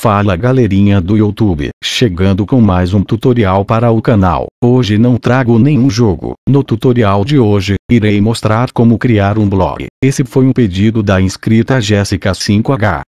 Fala galerinha do YouTube, chegando com mais um tutorial para o canal. Hoje não trago nenhum jogo. No tutorial de hoje, irei mostrar como criar um blog. Esse foi um pedido da inscrita Jéssica 5H.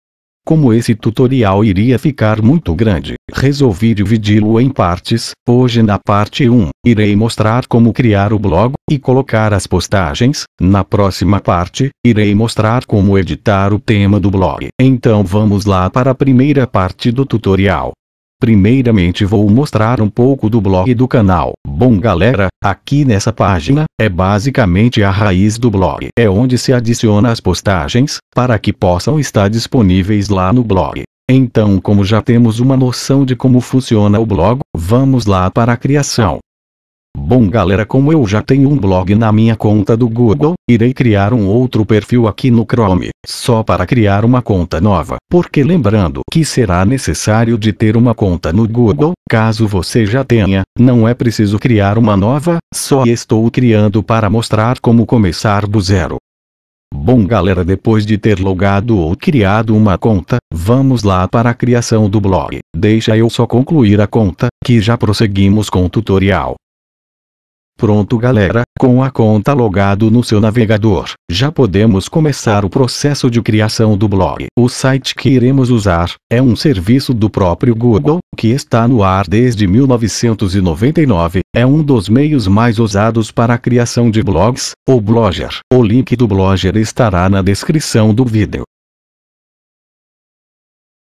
Como esse tutorial iria ficar muito grande, resolvi dividi-lo em partes. Hoje na parte 1, irei mostrar como criar o blog e colocar as postagens. Na próxima parte, irei mostrar como editar o tema do blog. Então vamos lá para a primeira parte do tutorial. Primeiramente vou mostrar um pouco do blog do canal. Bom galera, aqui nessa página, é basicamente a raiz do blog. É onde se adiciona as postagens, para que possam estar disponíveis lá no blog. Então como já temos uma noção de como funciona o blog, vamos lá para a criação. Bom galera como eu já tenho um blog na minha conta do Google, irei criar um outro perfil aqui no Chrome, só para criar uma conta nova, porque lembrando que será necessário de ter uma conta no Google, caso você já tenha, não é preciso criar uma nova, só estou criando para mostrar como começar do zero. Bom galera depois de ter logado ou criado uma conta, vamos lá para a criação do blog, deixa eu só concluir a conta, que já prosseguimos com o tutorial. Pronto galera, com a conta logado no seu navegador, já podemos começar o processo de criação do blog. O site que iremos usar, é um serviço do próprio Google, que está no ar desde 1999, é um dos meios mais usados para a criação de blogs, ou Blogger. O link do Blogger estará na descrição do vídeo.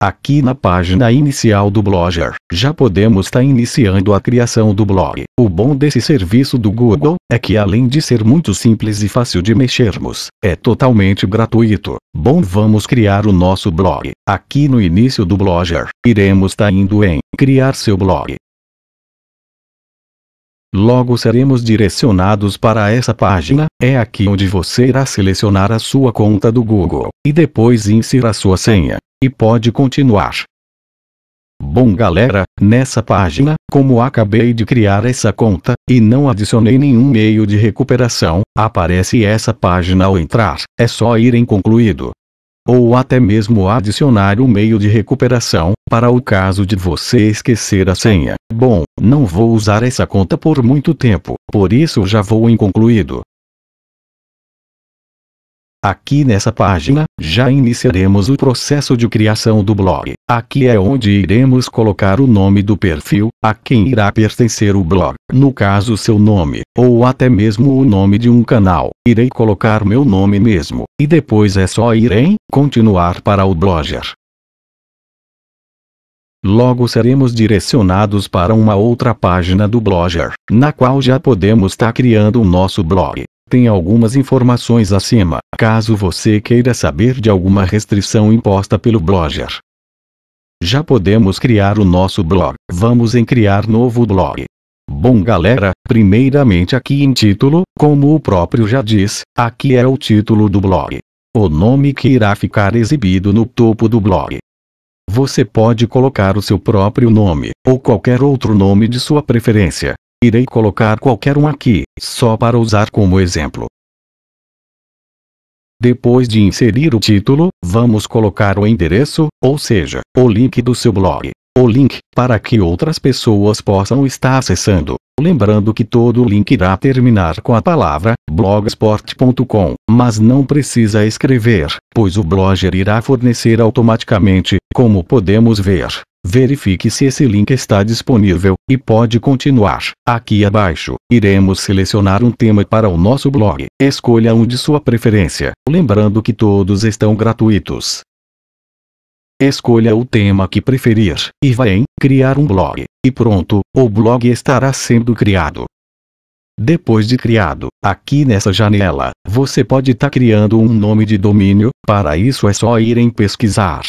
Aqui na página inicial do Blogger, já podemos estar tá iniciando a criação do blog. O bom desse serviço do Google, é que além de ser muito simples e fácil de mexermos, é totalmente gratuito. Bom vamos criar o nosso blog. Aqui no início do Blogger, iremos estar tá indo em Criar seu blog. Logo seremos direcionados para essa página, é aqui onde você irá selecionar a sua conta do Google, e depois insira sua senha, e pode continuar. Bom galera, nessa página, como acabei de criar essa conta, e não adicionei nenhum meio de recuperação, aparece essa página ao entrar, é só ir em concluído. Ou até mesmo adicionar um meio de recuperação, para o caso de você esquecer a senha. Bom, não vou usar essa conta por muito tempo, por isso já vou em concluído. Aqui nessa página, já iniciaremos o processo de criação do blog. Aqui é onde iremos colocar o nome do perfil, a quem irá pertencer o blog, no caso seu nome, ou até mesmo o nome de um canal. Irei colocar meu nome mesmo, e depois é só ir em continuar para o blogger. Logo seremos direcionados para uma outra página do Blogger, na qual já podemos estar criando o nosso blog. Tem algumas informações acima, caso você queira saber de alguma restrição imposta pelo Blogger. Já podemos criar o nosso blog. Vamos em criar novo blog. Bom galera, primeiramente aqui em título, como o próprio já diz, aqui é o título do blog. O nome que irá ficar exibido no topo do blog. Você pode colocar o seu próprio nome, ou qualquer outro nome de sua preferência. Irei colocar qualquer um aqui, só para usar como exemplo. Depois de inserir o título, vamos colocar o endereço, ou seja, o link do seu blog o link, para que outras pessoas possam estar acessando. Lembrando que todo link irá terminar com a palavra blogsport.com, mas não precisa escrever, pois o blogger irá fornecer automaticamente, como podemos ver. Verifique se esse link está disponível, e pode continuar. Aqui abaixo, iremos selecionar um tema para o nosso blog. Escolha um de sua preferência. Lembrando que todos estão gratuitos. Escolha o tema que preferir, e vá em Criar um blog, e pronto, o blog estará sendo criado. Depois de criado, aqui nessa janela, você pode estar tá criando um nome de domínio, para isso é só ir em pesquisar,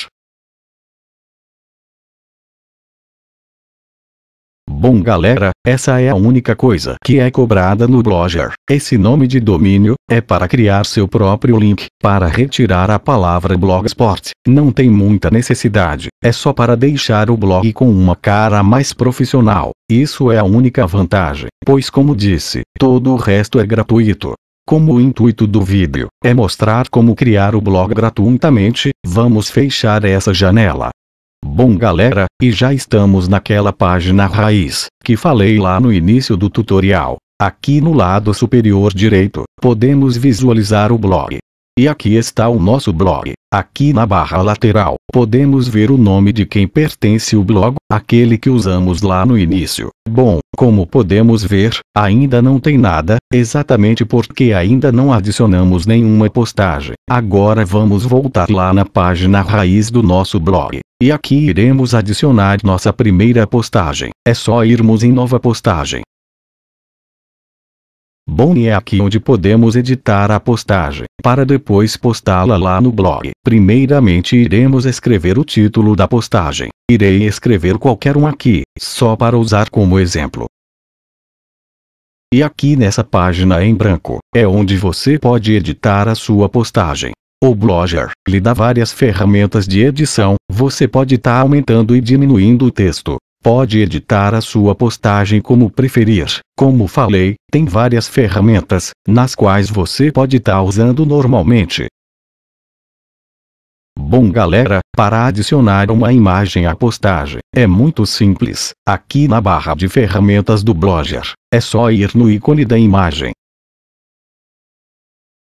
Bom galera, essa é a única coisa que é cobrada no Blogger. Esse nome de domínio, é para criar seu próprio link, para retirar a palavra Blogsport. Não tem muita necessidade, é só para deixar o blog com uma cara mais profissional. Isso é a única vantagem, pois como disse, todo o resto é gratuito. Como o intuito do vídeo é mostrar como criar o blog gratuitamente, vamos fechar essa janela. Bom galera, e já estamos naquela página raiz, que falei lá no início do tutorial. Aqui no lado superior direito, podemos visualizar o blog. E aqui está o nosso blog. Aqui na barra lateral, podemos ver o nome de quem pertence o blog, aquele que usamos lá no início. Bom, como podemos ver, ainda não tem nada, exatamente porque ainda não adicionamos nenhuma postagem. Agora vamos voltar lá na página raiz do nosso blog. E aqui iremos adicionar nossa primeira postagem. É só irmos em nova postagem. Bom e é aqui onde podemos editar a postagem, para depois postá-la lá no blog. Primeiramente iremos escrever o título da postagem. Irei escrever qualquer um aqui, só para usar como exemplo. E aqui nessa página em branco, é onde você pode editar a sua postagem. O Blogger lhe dá várias ferramentas de edição, você pode estar tá aumentando e diminuindo o texto, Pode editar a sua postagem como preferir. Como falei, tem várias ferramentas, nas quais você pode estar tá usando normalmente. Bom galera, para adicionar uma imagem à postagem, é muito simples, aqui na barra de ferramentas do Blogger, é só ir no ícone da imagem.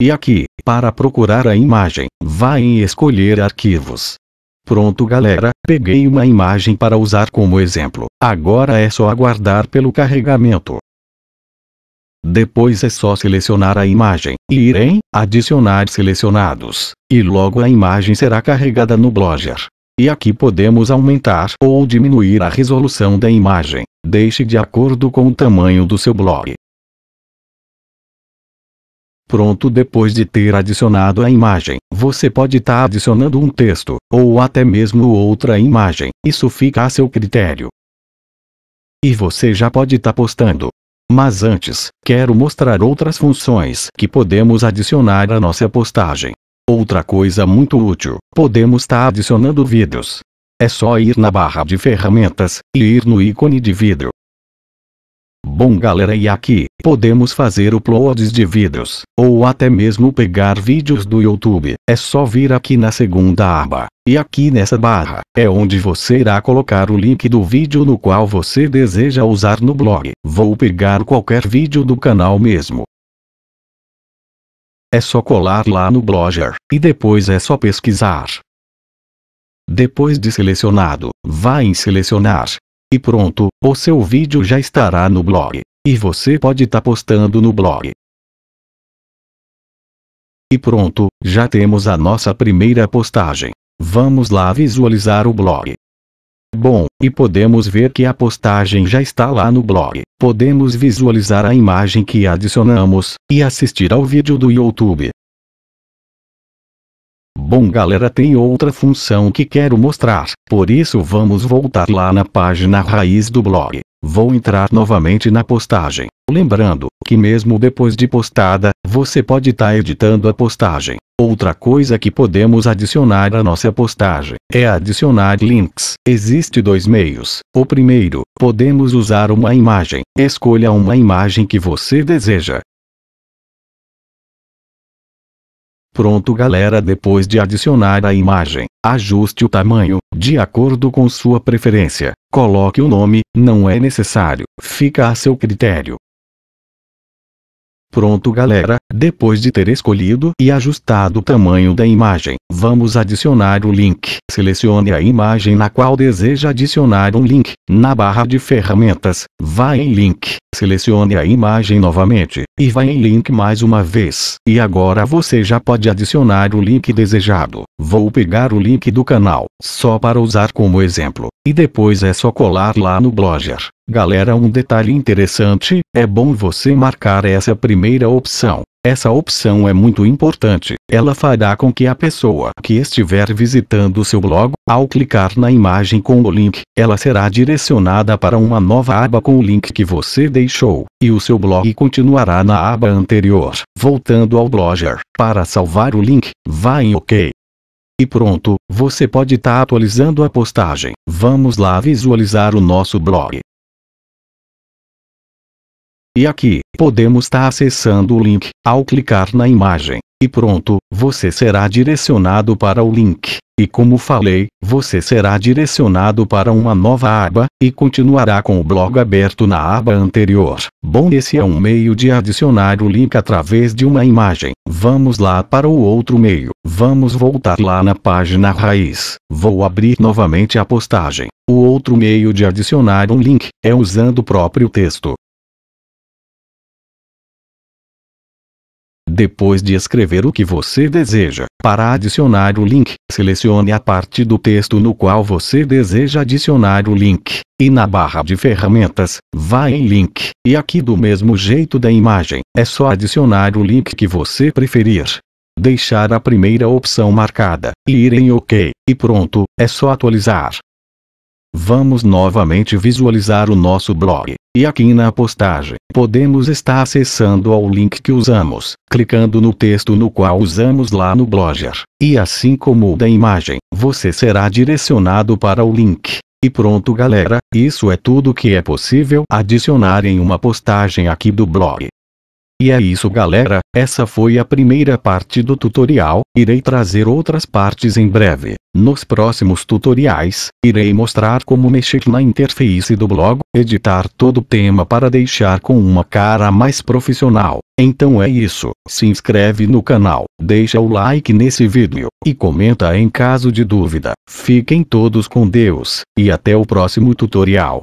E aqui, para procurar a imagem, vá em escolher arquivos, Pronto galera, peguei uma imagem para usar como exemplo. Agora é só aguardar pelo carregamento. Depois é só selecionar a imagem, e ir em Adicionar selecionados, e logo a imagem será carregada no Blogger. E aqui podemos aumentar ou diminuir a resolução da imagem, deixe de acordo com o tamanho do seu blog. Pronto depois de ter adicionado a imagem, você pode estar tá adicionando um texto, ou até mesmo outra imagem, isso fica a seu critério. E você já pode estar tá postando. Mas antes, quero mostrar outras funções que podemos adicionar à nossa postagem. Outra coisa muito útil, podemos estar tá adicionando vídeos. É só ir na barra de ferramentas, e ir no ícone de vídeo. Bom galera e aqui, podemos fazer uploads de vídeos, ou até mesmo pegar vídeos do YouTube, é só vir aqui na segunda aba. E aqui nessa barra, é onde você irá colocar o link do vídeo no qual você deseja usar no blog. Vou pegar qualquer vídeo do canal mesmo. É só colar lá no Blogger, e depois é só pesquisar. Depois de selecionado, vá em selecionar, e pronto, o seu vídeo já estará no blog. E você pode estar tá postando no blog. E pronto, já temos a nossa primeira postagem. Vamos lá visualizar o blog. Bom, e podemos ver que a postagem já está lá no blog. Podemos visualizar a imagem que adicionamos, e assistir ao vídeo do YouTube. Bom galera tem outra função que quero mostrar, por isso vamos voltar lá na página raiz do blog. Vou entrar novamente na postagem, lembrando que mesmo depois de postada, você pode estar tá editando a postagem. Outra coisa que podemos adicionar à nossa postagem é adicionar links. Existem dois meios. O primeiro, podemos usar uma imagem. Escolha uma imagem que você deseja. Pronto galera depois de adicionar a imagem, ajuste o tamanho, de acordo com sua preferência, coloque o nome, não é necessário, fica a seu critério, Pronto galera, depois de ter escolhido e ajustado o tamanho da imagem, vamos adicionar o link. Selecione a imagem na qual deseja adicionar um link. Na barra de ferramentas, vá em link. Selecione a imagem novamente, e vá em link mais uma vez. E agora você já pode adicionar o link desejado. Vou pegar o link do canal, só para usar como exemplo. E depois é só colar lá no Blogger. Galera um detalhe interessante, é bom você marcar essa primeira opção. Essa opção é muito importante, ela fará com que a pessoa que estiver visitando o seu blog, ao clicar na imagem com o link, ela será direcionada para uma nova aba com o link que você deixou, e o seu blog continuará na aba anterior. Voltando ao Blogger, para salvar o link, vá em OK. E pronto, você pode estar tá atualizando a postagem. Vamos lá visualizar o nosso blog. E aqui, podemos estar tá acessando o link, ao clicar na imagem. E pronto, você será direcionado para o link. E como falei, você será direcionado para uma nova aba, e continuará com o blog aberto na aba anterior. Bom esse é um meio de adicionar o link através de uma imagem. Vamos lá para o outro meio. Vamos voltar lá na página raiz. Vou abrir novamente a postagem. O outro meio de adicionar um link, é usando o próprio texto. Depois de escrever o que você deseja, para adicionar o link, selecione a parte do texto no qual você deseja adicionar o link, e na barra de ferramentas, vá em link, e aqui do mesmo jeito da imagem, é só adicionar o link que você preferir deixar a primeira opção marcada, e ir em OK, e pronto, é só atualizar. Vamos novamente visualizar o nosso blog, e aqui na postagem, podemos estar acessando ao link que usamos, clicando no texto no qual usamos lá no Blogger, e assim como o da imagem, você será direcionado para o link. E pronto galera, isso é tudo que é possível adicionar em uma postagem aqui do blog. E é isso galera, essa foi a primeira parte do tutorial, irei trazer outras partes em breve. Nos próximos tutoriais, irei mostrar como mexer na interface do blog, editar todo o tema para deixar com uma cara mais profissional. Então é isso, se inscreve no canal, deixa o like nesse vídeo, e comenta em caso de dúvida. Fiquem todos com Deus, e até o próximo tutorial.